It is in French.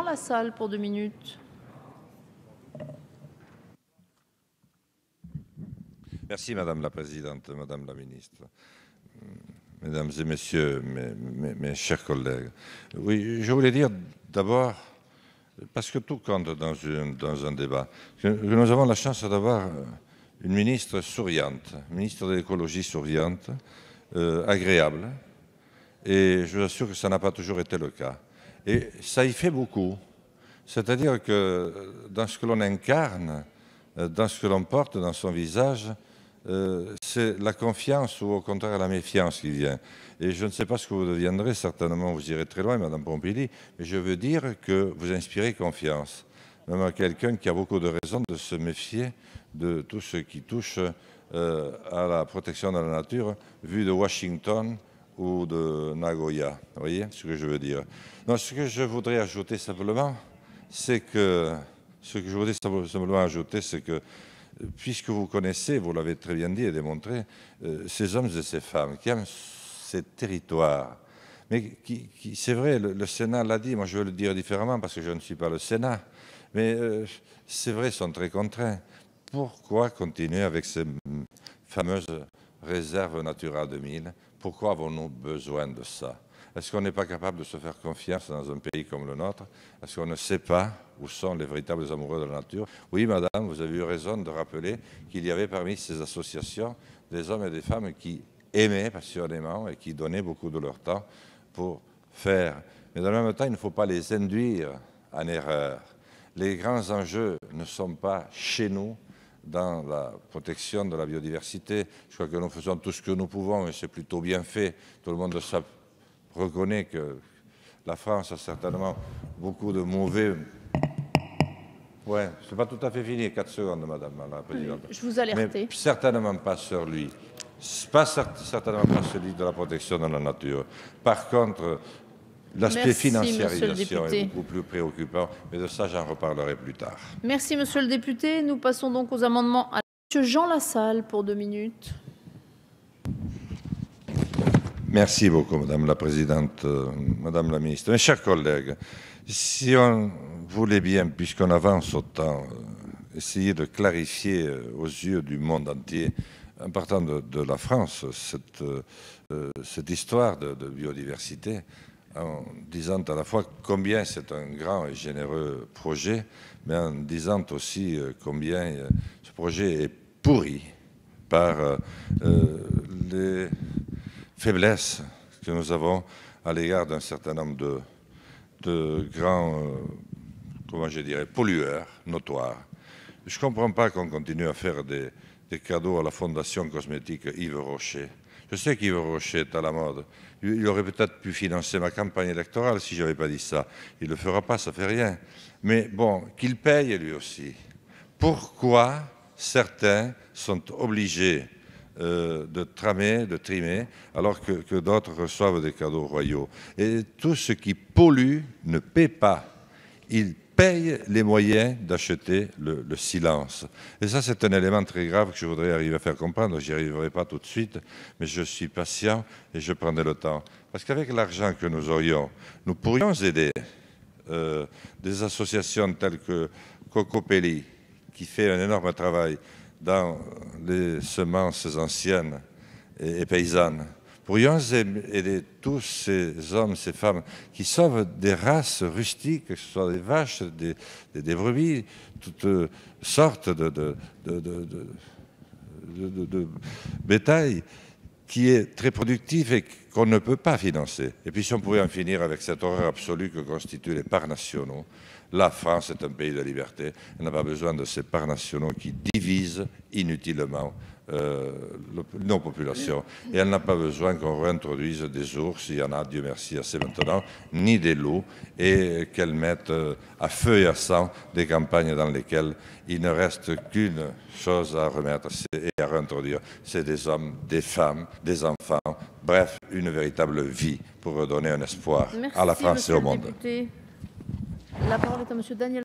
la salle pour deux minutes. Merci Madame la Présidente, Madame la Ministre. Mesdames et Messieurs, mes, chers collègues. Oui, je voulais dire d'abord, parce que tout compte dans, un débat, que nous avons la chance d'avoir euh, une ministre souriante, ministre de l'écologie souriante, euh, agréable, et je vous assure que ça n'a pas toujours été le cas. Et ça y fait beaucoup. C'est-à-dire que euh, dans ce que l'on incarne, euh, dans ce que l'on porte dans son visage, euh, c'est la confiance ou au contraire la méfiance qui vient. Et je ne sais pas ce que vous deviendrez, certainement vous irez très loin, Madame Pompili, mais je veux dire que vous inspirez confiance, même à quelqu'un qui a beaucoup de raisons de se méfier de tout ce qui touche à la protection de la nature, vu de Washington, ou de Nagoya. Vous voyez ce que je veux dire non, Ce que je voudrais ajouter simplement, c'est que ce que je voudrais simplement ajouter, c'est que puisque vous connaissez, vous l'avez très bien dit et démontré, euh, ces hommes et ces femmes qui aiment ces territoires, mais qui, c'est vrai, le, Sénat l'a dit, moi je vais le dire différemment parce que je ne suis pas le Sénat, mais euh, c'est vrai, ils sont très contraints. Pourquoi continuer avec ces fameuse réserve Natura 2000. Pourquoi avons-nous besoin de ça Est-ce qu'on n'est pas capable de se faire confiance dans un pays comme le nôtre Est-ce qu'on ne sait pas où sont les véritables amoureux de la nature Oui, madame, vous avez eu raison de rappeler qu'il y avait parmi ces associations des hommes et des femmes qui aimaient passionnément et qui donnaient beaucoup de leur temps pour faire. Mais dans le même temps, il ne faut pas les induire en erreur. Les grands enjeux ne sont pas chez nous, dans la protection de la biodiversité. Je crois que nous faisons tout ce que nous pouvons et c'est plutôt bien fait. Tout le monde reconnaît que la France a certainement beaucoup de mauvais oui, ce n'est pas tout à fait fini, Quatre secondes, Madame la Présidente. Je vous alerte. certainement pas sur lui. Pas certainement pas celui de la protection de la nature. Par contre, L'aspect financiarisation est beaucoup plus préoccupant, mais de ça, j'en reparlerai plus tard. Merci, monsieur le député. Nous passons donc aux amendements à monsieur Jean Lassalle pour deux minutes. Merci beaucoup, madame la présidente, euh, madame la ministre. Mes chers collègues, si on voulait bien, puisqu'on avance autant, euh, essayer de clarifier euh, aux yeux du monde entier en partant de, la France, cette, histoire de biodiversité, en disant à la fois combien c'est un grand et généreux projet, mais en disant aussi euh, combien euh, ce projet est pourri par euh, les faiblesses que nous avons à l'égard d'un certain nombre de, de grands, comment je dirais, pollueurs notoires. Je ne comprends pas qu'on continue à faire des, cadeaux à la Fondation cosmétique Yves Rocher. Je sais qu'Yves Rocher est à la mode. Il aurait peut-être pu financer ma campagne électorale si je n'avais pas dit ça. Il ne le fera pas, ça ne fait rien. Mais bon, qu'il paye lui aussi. Pourquoi certains sont obligés euh, de tramer, de trimer, alors que, que d'autres reçoivent des cadeaux royaux Et tout ce qui pollue ne paie pas. Il paye les moyens d'acheter le, silence. Et ça, c'est un élément très grave que je voudrais arriver à faire comprendre. je n'y arriverai pas tout de suite, mais je suis patient et je prendrai le temps. Parce qu'avec l'argent que nous aurions, nous pourrions aider euh, des associations telles que Cocopelli, qui fait un énorme travail dans les semences anciennes et paysannes pour nous et tous ces hommes, ces femmes qui sauvent des races rustiques, que ce soit des vaches, des, des, brebis, toutes sortes de, de, bétail qui est très productif et qu'on ne peut pas financer. Et puis si on pouvait en finir avec cette horreur absolue que constituent les parts nationaux, la France est un pays de liberté, elle n'a pas besoin de ces parts nationaux qui divisent inutilement euh, nos populations. Et elle n'a pas besoin qu'on réintroduise des ours, il y en a, Dieu merci, assez maintenant, ni des loups, et qu'elle mette euh, à feu et à sang des campagnes dans lesquelles il ne reste qu'une chose à remettre et à réintroduire, c'est des hommes, des femmes, des enfants, Bref, une véritable vie pour redonner un espoir à la France et au monde. La parole